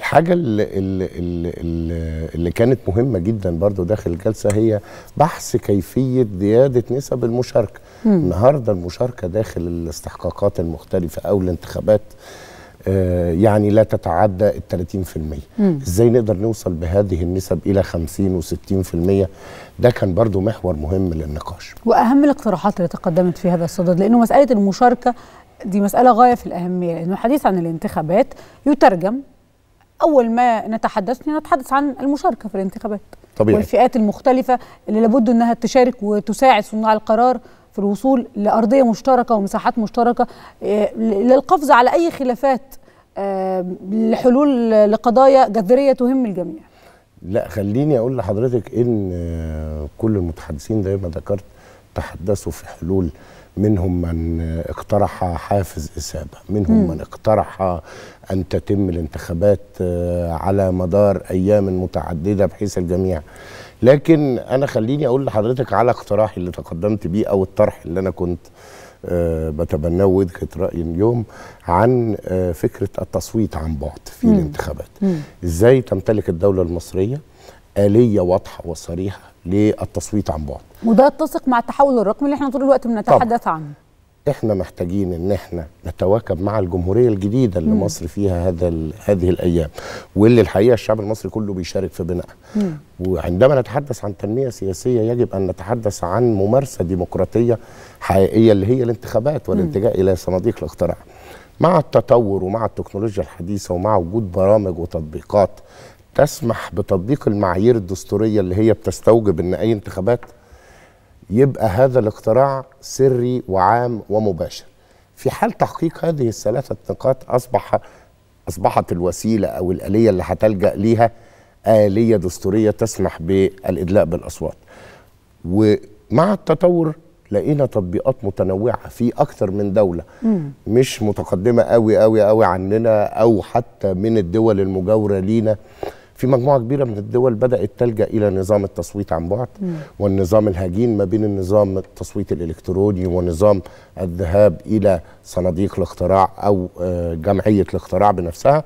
الحاجة اللي, اللي, اللي كانت مهمة جدا برضو داخل الجلسة هي بحث كيفية زيادة نسب المشاركة مم. النهاردة المشاركة داخل الاستحقاقات المختلفة أو الانتخابات آه، يعني لا تتعدى ال 30% المية ازاي نقدر نوصل بهذه النسب الى 50 و60% ده كان برضو محور مهم للنقاش واهم الاقتراحات اللي تقدمت في هذا الصدد لانه مساله المشاركه دي مساله غايه في الاهميه لانه الحديث عن الانتخابات يترجم اول ما نتحدث نتحدث عن المشاركه في الانتخابات طبيعي. والفئات المختلفه اللي لابد انها تشارك وتساعد صناع القرار في الوصول لارضيه مشتركه ومساحات مشتركه آه، للقفز على اي خلافات آه، لحلول لقضايا جذريه تهم الجميع لا خليني اقول لحضرتك ان آه، كل المتحدثين زي ما ذكرت تحدثوا في حلول منهم من اقترح حافز إسابة منهم م. من اقترح أن تتم الانتخابات آه، على مدار أيام متعددة بحيث الجميع لكن أنا خليني أقول لحضرتك على اقتراحي اللي تقدمت بيه أو الطرح اللي أنا كنت آه، بتبناه وجهه راي اليوم عن آه، فكره التصويت عن بعد في مم. الانتخابات مم. ازاي تمتلك الدوله المصريه آلية واضحة وصريحة للتصويت عن بعد وده يتسق مع التحول الرقمي اللي احنا طول الوقت بنتحدث عنه احنا محتاجين ان احنا نتواكب مع الجمهوريه الجديده اللي مم. مصر فيها هذا هذه الايام واللي الحقيقه الشعب المصري كله بيشارك في بنائها وعندما نتحدث عن تنميه سياسيه يجب ان نتحدث عن ممارسه ديمقراطيه حقيقيه اللي هي الانتخابات والالتجاء الى صناديق الاقتراع مع التطور ومع التكنولوجيا الحديثه ومع وجود برامج وتطبيقات تسمح بتطبيق المعايير الدستورية اللي هي بتستوجب أن أي انتخابات يبقى هذا الاقتراع سري وعام ومباشر في حال تحقيق هذه الثلاثة نقاط أصبح أصبحت الوسيلة أو الآلية اللي هتلجأ ليها آلية دستورية تسمح بالإدلاء بالأصوات ومع التطور لقينا تطبيقات متنوعة في أكثر من دولة مم. مش متقدمة قوي قوي قوي عننا أو حتى من الدول المجاورة لينا في مجموعه كبيره من الدول بدات تلجا الى نظام التصويت عن بعد مم. والنظام الهجين ما بين النظام التصويت الالكتروني ونظام الذهاب الى صناديق الاختراع او آه، جمعيه الاختراع بنفسها